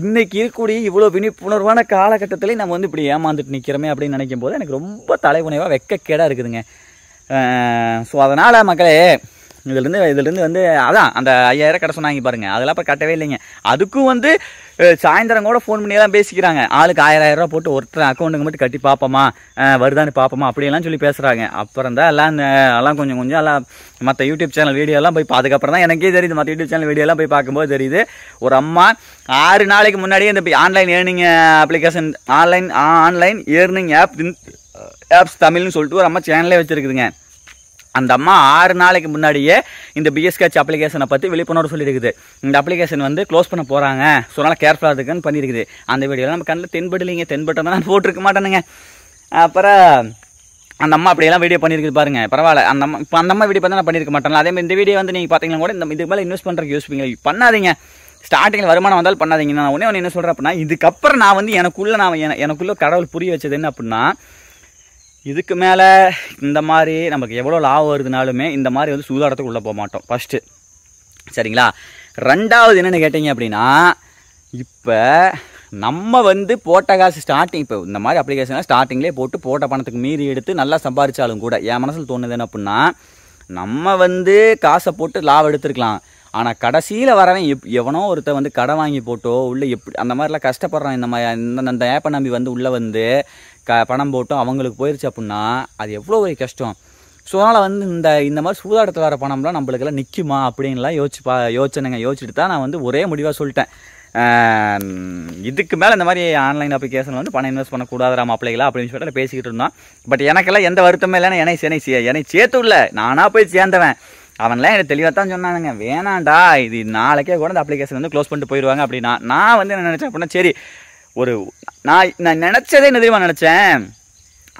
இன்றைக்கி இருக்கக்கூடிய இவ்வளோ விழிப்புணர்வான காலகட்டத்திலையும் நம்ம வந்து இப்படி ஏமாந்துட்டு நிற்கிறோமே அப்படின்னு நினைக்கும் போது எனக்கு ரொம்ப தலைமுனைவாக வெக்கக்கேடாக இருக்குதுங்க ஸோ அதனால் மக்களே இதுலேருந்து இதுலேருந்து வந்து அதான் அந்த ஐயாயிரம் கடை சொன்னாங்க பாருங்கள் அதெல்லாம் இப்போ கட்டவே இல்லைங்க அதுக்கும் வந்து சாயந்தரம் கூட ஃபோன் பண்ணி தான் பேசிக்கிறாங்க ஆளுக்கு ஆயிரம் ரூபா போட்டு ஒருத்தர் அக்கௌண்ட்டுக்கு மட்டும் கட்டி பார்ப்போமா வருதான்னு பார்ப்போமா அப்படியெல்லாம் சொல்லி பேசுகிறாங்க அப்புறம் தான் எல்லாம் எல்லாம் கொஞ்சம் கொஞ்சம் எல்லாம் மற்ற யூடியூப் சேனல் வீடியோலாம் போய் அதுக்கப்புறம் தான் எனக்கே தெரியுது மற்ற யூடியூப் சேனல் வீடியோலாம் போய் பார்க்கும்போது தெரியுது ஒரு அம்மா ஆறு நாளைக்கு முன்னாடியே இந்த online earning application online online earning app apps தமிழ்னு சொல்லிட்டு ஒரு அம்மா சேனலே வச்சுருக்குதுங்க அந்த அம்மா ஆறு நாளைக்கு முன்னாடியே இந்த பிஎஸ்கேச் அப்ளிகேஷனை பற்றி விழிப்புணர்வு சொல்லியிருக்குது இந்த அப்ளிகேஷன் வந்து க்ளோஸ் பண்ண போகிறாங்க ஸோ அதனால் கேர்ஃபுல்லாக இருக்குதுன்னு பண்ணியிருக்குது அந்த வீடியோவில் நம்ம கண்ணில் தென்படலைங்க தென்பட்டதான் தான் போட்டிருக்க மாட்டேனுங்க அப்புறம் அந்த அம்மா அப்படியெல்லாம் வீடியோ பண்ணியிருக்குது பாருங்க பரவாயில்ல அந்த அம்மா இப்போ அந்த அம்மா வீடியோ பார்த்தா நான் பண்ணியிருக்க மாட்டேன் அதே மாதிரி இந்த வீடியோ வந்து நீங்கள் பார்த்தீங்கன்னா கூட இந்த இதுக்கு மேலே இன்வெஸ்ட் பண்ணுறதுக்கு யூஸ் பண்ணுங்க பண்ணாதீங்க ஸ்டார்டிங்கில் வருமானம் வந்தாலும் பண்ணாதீங்க நான் ஒன்றே ஒன்று என்ன சொல்கிறேன் அப்படின்னா இதுக்கப்புறம் நான் வந்து எனக்குள்ளே நான் எனக்குள்ளே கடவுள் புரிய வச்சது என்ன அப்படின்னா இதுக்கு மேலே இந்த மாதிரி நமக்கு எவ்வளோ லாபம் வருதுனாலுமே இந்த மாதிரி வந்து சூதாடத்துக்கு உள்ளே போக மாட்டோம் ஃபஸ்ட்டு சரிங்களா ரெண்டாவது என்னென்னு கேட்டிங்க அப்படின்னா இப்போ நம்ம வந்து போட்ட காசு ஸ்டார்டிங் இப்போ இந்த மாதிரி அப்ளிகேஷன்லாம் ஸ்டார்டிங்லேயே போட்டு போட்ட பணத்துக்கு மீறி எடுத்து நல்லா சம்பாதிச்சாலும் கூட என் மனசில் தோணுது என்ன அப்படின்னா நம்ம வந்து காசை போட்டு லாபம் எடுத்துருக்கலாம் ஆனால் கடைசியில் வரவன் எப் எவனோ ஒருத்த வந்து கடை வாங்கி போட்டோ உள்ளே எப்படி அந்த மாதிரிலாம் கஷ்டப்படுறான் இந்த மாதிரி இந்த ஏப்ப ஏப்பை நம்பி வந்து உள்ளே வந்து க பணம் போட்டும் அவங்களுக்கு போயிடுச்சு அப்படின்னா அது எவ்வளோ ஒரு கஷ்டம் ஸோ அதனால் வந்து இந்த இந்த மாதிரி சூதாட்டத்தில் வர பணம்லாம் நம்மளுக்கெல்லாம் நிற்குமா அப்படின்லாம் யோசிச்சு பா யோசனைங்க யோசிச்சுட்டு தான் நான் வந்து ஒரே முடிவாக சொல்லிட்டேன் இதுக்கு மேலே இந்த மாதிரி ஆன்லைன் அப்ளிகேஷன் வந்து பணம் இன்வெஸ்ட் பண்ணக்கூடாதுரா மாப்பிள்ளைகளா அப்படின்னு சொல்லிட்டு பேசிக்கிட்டு இருந்தோம் பட் எனக்கெல்லாம் எந்த வருத்தமே இல்லைன்னா என்னை சே என்னை சேர்த்து இல்லை நானாக போய் சேர்ந்தவன் அவன்லாம் எனக்கு தெளிவாக தான் சொன்னானுங்க வேணாண்டா இது நாளைக்கே கூட அந்த அப்ளிகேஷன் வந்து க்ளோஸ் பண்ணிட்டு போயிடுவாங்க அப்படின்னா நான் வந்து என்ன நினச்சேன் அப்படின்னா சரி ஒரு நான் நான் நினச்சதே என்ன தெரியுமா நினச்சேன்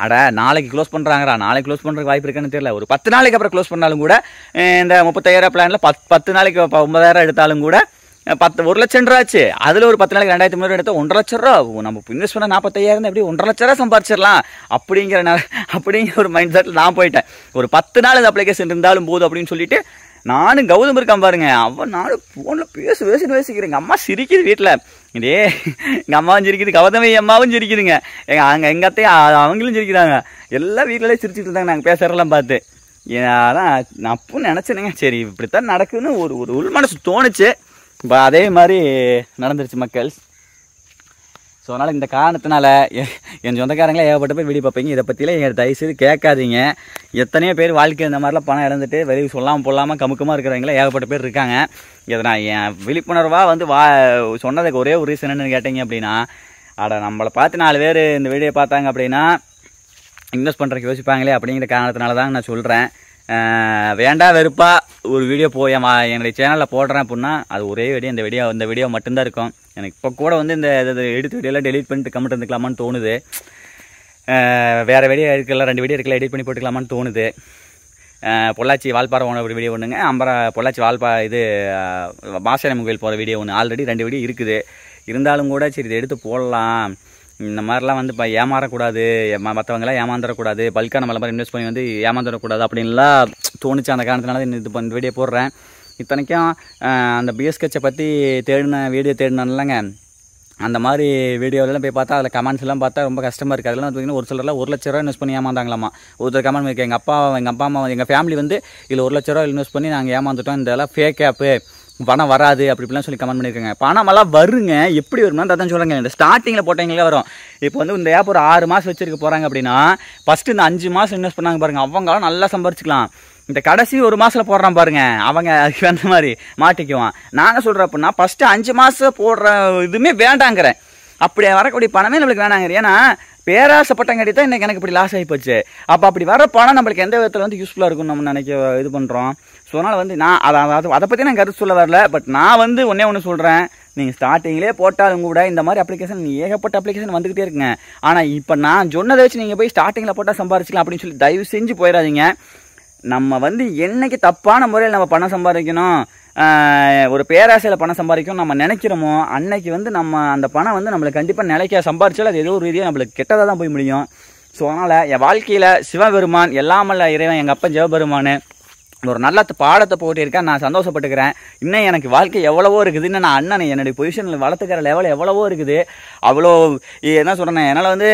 அட நாளைக்கு க்ளோஸ் பண்ணுறாங்கடா நாளைக்கு க்ளோஸ் பண்ணுறதுக்கு வாய்ப்பு இருக்கேன்னு தெரியல ஒரு பத்து நாளைக்கு அப்புறம் க்ளோஸ் பண்ணாலும் கூட இந்த முப்பத்தாயிரம் பிளானில் பத் பத்து நாளைக்கு ஒன்பதாயிரம் எடுத்தாலும் கூட பத்து ஒரு லட்சம் ரூபாச்சு அதில் ஒரு பத்து நாளைக்கு ரெண்டாயிரத்தி முந்நூறு எடுத்தால் ஒன்றரை லட்ச ரூபா நம்ம இன்வெஸ்ட் பண்ண நாற்பத்தையாயிரம் எப்படி ஒன்றரை லட்ச ரூபா சம்பாரிச்சிடலாம் அப்படிங்கிற அப்படிங்கிற ஒரு மைண்ட் செட்டில் நான் போயிட்டேன் ஒரு பத்து நாள் இந்த அப்ளிகேஷன் இருந்தாலும் போதும் அப்படின்னு சொல்லிட்டு நானும் கௌதம் இருக்கான் பாருங்க அவன் நானும் ஃபோனில் பேச பேசின்னு பேசிக்கிறேங்க அம்மா சிரிக்குது வீட்டில் இதே எங்கள் அம்மாவும் சிரிக்குது கவதமை அம்மாவும் சிரிக்குதுங்க எங்கள் அங்கே எங்கள் அத்தையும் அவங்களும் சிரிக்கிறாங்க எல்லாம் வீட்டிலே சிரிச்சுட்டு இருந்தாங்க நாங்கள் பேசுகிறலாம் பார்த்து அதான் நான் அப்போ நினச்சேனுங்க சரி இப்படித்தான் நடக்குதுன்னு ஒரு ஒரு உள் மனசு தோணுச்சு இப்போ அதே மாதிரி நடந்துருச்சு மக்கள்ஸ் ஸோ அதனால் இந்த காரணத்தினால என் சொந்தக்காரங்களே ஏகப்பட்ட பேர் வீடியோ பார்ப்பீங்க இதை பற்றிலாம் எங்கள் தயவுசெய்து கேட்காதீங்க எத்தனையோ பேர் வாழ்க்கை இந்த மாதிரிலாம் பணம் இறந்துட்டு வெளியே சொல்லாமல் போடலாமல் கமுக்கமாக இருக்கிறவங்களே ஏகப்பட்ட பேர் இருக்காங்க இதை நான் என் விழிப்புணர்வாக வந்து வா சொன்னதுக்கு ஒரே ஒரு ரீசன் என்னென்னு கேட்டீங்க அப்படின்னா அட நம்மளை பார்த்து நாலு பேர் இந்த வீடியோ பார்த்தாங்க அப்படின்னா இன்வெஸ்ட் பண்ணுறதுக்கு யோசிப்பாங்களே அப்படிங்கிற காரணத்தினால தான் நான் சொல்கிறேன் வேண்டா வெறுப்பா ஒரு வீடியோ போய் என்னுடைய சேனலில் போடுறேன் அப்படின்னா அது ஒரே வீடியோ இந்த வீடியோ இந்த வீடியோ மட்டும்தான் இருக்கும் எனக்கு இப்போ கூட வந்து இந்த எடுத்து வீடியோலாம் டெலிட் பண்ணிட்டு கமெண்ட் இருந்துக்கலாமான்னு தோணுது வேறு வீடியோ இருக்கலாம் ரெண்டு வீடியோ இருக்கலாம் எடிட் பண்ணி போட்டுக்கலாமான்னு தோணுது பொள்ளாச்சி வால்பாறை ஓன ஒரு வீடியோ ஒன்றுங்க அம்பரா பொள்ளாச்சி வால்பா இது பாசனை முகையில் போகிற வீடியோ ஒன்று ஆல்ரெடி ரெண்டு வீடியோ இருக்குது இருந்தாலும் கூட சரி இதை எடுத்து போடலாம் இந்த மாதிரிலாம் வந்து இப்போ ஏமாறக்கூடாது மற்றவங்களாம் ஏமாந்துடக்கூடாது பல்கா நம்மள மாதிரி இன்வெஸ்ட் பண்ணி வந்து ஏமாந்துடக்கூடாது அப்படின்லாம் தோணுச்சு அந்த காரணத்தினால இது இந்த வீடியோ போடுறேன் இத்தனைக்கும் அந்த பிஎஸ்கெச்சை பற்றி தேடின வீடியோ தேடினாங்க அந்த மாதிரி வீடியோலாம் போய் பார்த்தா அதில் கமெண்ட்ஸ் எல்லாம் பார்த்தா ரொம்ப கஷ்டமாக இருக்குது அதெல்லாம் பார்த்தீங்கன்னா ஒரு சிலரில் ஒரு லட்ச ரூபா இன்வெஸ்ட் பண்ணி ஏமாந்தாங்களாம் ஒருத்தர் கமெண்ட் இருக்குது எங்கள் அப்பா எங்கள் அப்பா அம்மா எங்கள் ஃபேமிலி வந்து இதில் ஒரு லட்ச ரூபா இன்வெஸ்ட் பண்ணி நாங்கள் ஏமாந்துட்டோம் இந்த இதெல்லாம் ஃபேக் ஆப்பு பணம் வராது அப்படி இப்படிலாம் சொல்லி கமெண்ட் பண்ணியிருக்காங்க பணமெல்லாம் வருங்க எப்படி வரும்னா தான் சொல்லுங்க இந்த ஸ்டார்டிங்கில் போட்டவங்களே வரும் இப்போ வந்து இந்த ஏப் ஒரு ஆறு மாதம் வச்சுருக்க போகிறாங்க அப்படின்னா ஃபஸ்ட்டு இந்த அஞ்சு மாதம் இன்வெஸ்ட் பண்ணாங்க பாருங்கள் அவங்களாம் நல்லா சம்பாரிச்சிக்கலாம் இந்த கடைசி ஒரு மாதத்தில் போடுறான் பாருங்கள் அவங்க அதுக்கு அந்த மாதிரி மாட்டிக்குவான் நாங்கள் சொல்கிறேன் அப்படின்னா ஃபஸ்ட்டு அஞ்சு மாதம் போடுற இதுவுமே வேண்டாங்கிறேன் அப்படி வரக்கூடிய பணமே நம்மளுக்கு வேணாங்க ஏன்னா பேராசைப்பட்டங்காட்டி தான் இன்றைக்கி எனக்கு இப்படி லாஸ் ஆகி போச்சு அப்போ அப்படி வர பணம் நம்மளுக்கு எந்த விதத்தில் வந்து யூஸ்ஃபுல்லாக இருக்கும் நம்ம நினைக்க இது பண்ணுறோம் ஸோ அதனால் வந்து நான் அதை அதை அதை பற்றி நான் கருத்து சொல்ல வரல பட் நான் வந்து ஒன்றே ஒன்று சொல்கிறேன் நீங்கள் ஸ்டார்டிங்லேயே போட்டாலும் கூட இந்த மாதிரி அப்ளிகேஷன் ஏகப்பட்ட அப்ளிகேஷன் வந்துக்கிட்டே இருக்குங்க ஆனால் இப்போ நான் சொன்னதை வச்சு நீங்கள் போய் ஸ்டார்டிங்கில் போட்டால் சம்பாரிச்சிக்கலாம் அப்படின்னு சொல்லி தயவு செஞ்சு போயிடாதீங்க நம்ம வந்து என்னைக்கு தப்பான முறையில் நம்ம பணம் சம்பாதிக்கணும் ஒரு பேராசையில் பணம் சம்பாதிக்கும் நம்ம நினைக்கிறோமோ அன்னைக்கு வந்து நம்ம அந்த பணம் வந்து நம்மளுக்கு கண்டிப்பாக நிலைக்க சம்பாரிச்சாலும் அது ஏதோ ஒரு ரீதியாக நம்மளுக்கு கெட்டதாக தான் போய் முடியும் ஸோ அதனால் என் வாழ்க்கையில் சிவபெருமான் எல்லாமல்ல இறைவன் எங்கள் அப்பா சிவபெருமான் ஒரு நல்ல பாடத்தை போட்டிருக்கேன் நான் சந்தோஷப்பட்டுக்கிறேன் இன்னும் எனக்கு வாழ்க்கை எவ்வளவோ இருக்குதுன்னு நான் அண்ணன் என்னுடைய பொசிஷனில் வளர்த்துக்கிற லெவல் எவ்வளவோ இருக்குது அவ்வளோ என்ன சொல்கிறேன் என்னால் வந்து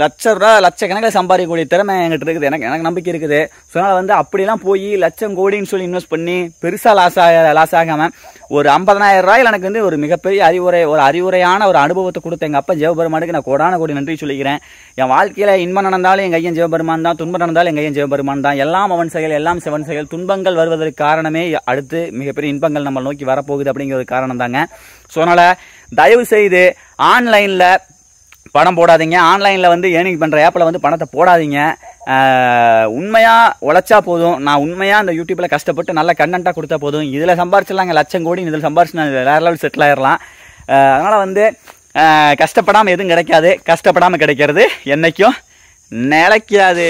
லட்ச ரூபா லட்சக்கணக்கில் சம்பாதிக்கக்கூடிய திறமை என்கிட்ட இருக்குது எனக்கு எனக்கு நம்பிக்கை இருக்குது ஸோ அதனால் வந்து அப்படிலாம் போய் லட்சம் கோடின்னு சொல்லி இன்வெஸ்ட் பண்ணி பெருசாக லாஸ் ஆக லாஸ் ஆகாமல் ஒரு ஐம்பதனாயிரம் ரூபாயில் எனக்கு வந்து ஒரு மிகப்பெரிய அறிவுரை ஒரு அறிவுரையான ஒரு அனுபவத்தை கொடுத்த எங்கள் அப்பா ஜெயபெருமானுக்கு நான் கோடான கோடி நன்றி சொல்லிக்கிறேன் என் வாழ்க்கையில் இன்பம் நடந்தாலும் எங்கள் ஐயன் ஜெயபெருமான் தான் துன்பம் நடந்தாலும் எங்கள் ஐயன் ஜெயபெருமான் தான் எல்லாம் அவன் செயல் எல்லாம் செவன் செயல் துன்பங்கள் வருவதற்கு காரணமே அடுத்து மிகப்பெரிய இன்பங்கள் நம்ம நோக்கி வரப்போகுது அப்படிங்கிற ஒரு காரணம் தாங்க ஸோ அதனால் தயவு செய்து ஆன்லைனில் பணம் போடாதீங்க ஆன்லைனில் வந்து ஏர்னிங் பண்ணுற ஆப்பில் வந்து பணத்தை போடாதீங்க உண்மையாக உழைச்சா போதும் நான் உண்மையாக அந்த யூடியூப்பில் கஷ்டப்பட்டு நல்ல கண்டென்ட்டாக கொடுத்தா போதும் இதில் சம்பாரிச்சிடலாம் லட்சம் கோடி இதில் சம்பாரிச்சு நான் வேறு லெவல் செட்டில் ஆயிடலாம் அதனால் வந்து கஷ்டப்படாமல் எதுவும் கிடைக்காது கஷ்டப்படாமல் கிடைக்கிறது என்றைக்கும் நிலைக்காது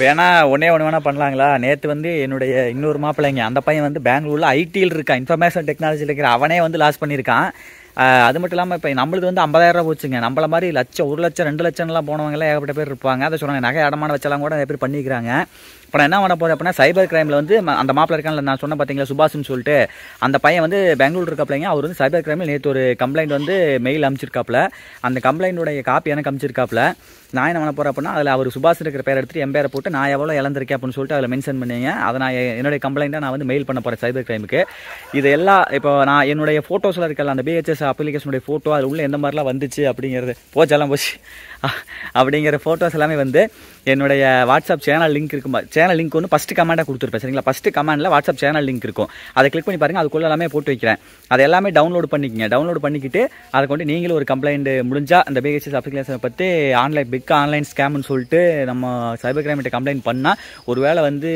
வேணா ஒன்றே ஒன்று வேணால் பண்ணலாங்களா நேற்று வந்து என்னுடைய இன்னொரு மாப்பிள்ளைங்க அந்த பையன் வந்து பெங்களூரில் ஐடியில் இருக்கான் இன்ஃபர்மேஷன் டெக்னாலஜியில் இருக்கிற அவனே வந்து லாஸ் பண்ணியிருக்கான் அது மட்டும் இல்லாமல் இப்போ நம்மளுக்கு வந்து ஐம்பதாயிரரூவா போச்சுங்க நம்மள மாதிரி லட்சம் ஒரு லட்சம் ரெண்டு லட்சம்லாம் போனவங்கலாம் ஏகப்பட்ட பேர் இருப்பாங்க அதை சொல்கிறாங்க நகை அடமான வச்செல்லாம் கூட நிறைய பேர் பண்ணிக்கிறாங்க நான் என்ன பண்ண போகிறேன் அப்படின்னா சைபர் கிரைமில் வந்து அந்த மாப்பிள இருக்கான்ல நான் சொன்ன பார்த்தீங்களா சுபாஷ்னு சொல்லிட்டு அந்த பையன் வந்து பெங்களூர் இருக்க பிள்ளைங்க அவர் வந்து சைபர் கிரைமில் நேற்று ஒரு கம்ப்ளைண்ட் வந்து மெயில் அமிச்சிருக்காப்புல அந்த கம்ப்ளைண்ட்டுடைய காப்பி எனக்கு அமிச்சிருக்காப்புல நான் என்ன பண்ண போகிறேன் அப்படின்னா அதில் அவர் சுபாஷ் இருக்கிற பேர் எடுத்துட்டு என் பேரை போட்டு நான் எவ்வளோ இழந்திருக்கேன் அப்படின்னு சொல்லிட்டு அதில் மென்ஷன் பண்ணிங்க அதை நான் என்னுடைய கம்ப்ளைண்ட்டாக நான் வந்து மெயில் பண்ண போகிறேன் சைபர் கிரைமுக்கு இது எல்லாம் இப்போ நான் என்னுடைய ஃபோட்டோஸில் இருக்கல அந்த பிஹெச்எஸ் அப்ளிகேஷனுடைய ஃபோட்டோ அது உள்ளே எந்த மாதிரிலாம் வந்துச்சு அப்படிங்கிறது போச்செல்லாம் போச்சு அப்படிங்கிற ஃபோட்டோஸ் எல்லாமே வந்து என்னுடைய வாட்ஸ்அப் சேனல் லிங்க் இருக்குமா சேனல் சேனல் லிங்க் வந்து ஃபஸ்ட்டு கமெண்டாக கொடுத்துருப்பேன் சரிங்களா ஃபஸ்ட்டு கமெண்டில் வாட்ஸ்அப் சேனல் லிங்க் இருக்கும் அதை கிளிக் பண்ணி பாருங்கள் அதுக்குள்ளே எல்லாமே போட்டு வைக்கிறேன் அதை எல்லாமே டவுன்லோட் பண்ணிக்கங்க டவுன்லோட் பண்ணிக்கிட்டு அதை கொண்டு நீங்களும் ஒரு கம்ப்ளைண்ட் முடிஞ்சால் அந்த பிஹெச்சி அப்ளிகேஷனை பற்றி ஆன்லைன் பிக் ஆன்லைன் ஸ்கேம்னு சொல்லிட்டு நம்ம சைபர் கிரைம்கிட்ட கம்ப்ளைண்ட் பண்ணால் ஒரு வேளை வந்து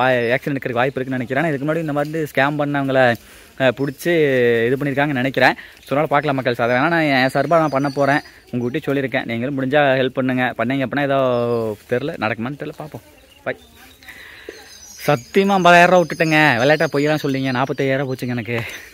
வாய் ஆக்சிடென்ட் இருக்கிறதுக்கு வாய்ப்பு இருக்குன்னு நினைக்கிறேன் இதுக்கு முன்னாடி இந்த மாதிரி ஸ்கேம் பண்ணவங்களை பிடிச்சி இது பண்ணியிருக்காங்கன்னு நினைக்கிறேன் ஸோ அதனால் பார்க்கலாம் மக்கள் சார் வேணால் நான் என் சார்பாக நான் பண்ண போகிறேன் உங்கள்கிட்ட சொல்லியிருக்கேன் நீங்களும் முடிஞ்சால் ஹெல்ப் பண்ணுங்கள் பண்ணீங்க அப்படின்னா ஏதோ தெரில நடக்குமான்னு தெரில பார்ப்போம் பாய் சத்தியமாக ரூபா விட்டுட்டேங்க விளையாட்டா பொய்யெல்லாம் சொல்லிங்க ரூபா போச்சுங்க எனக்கு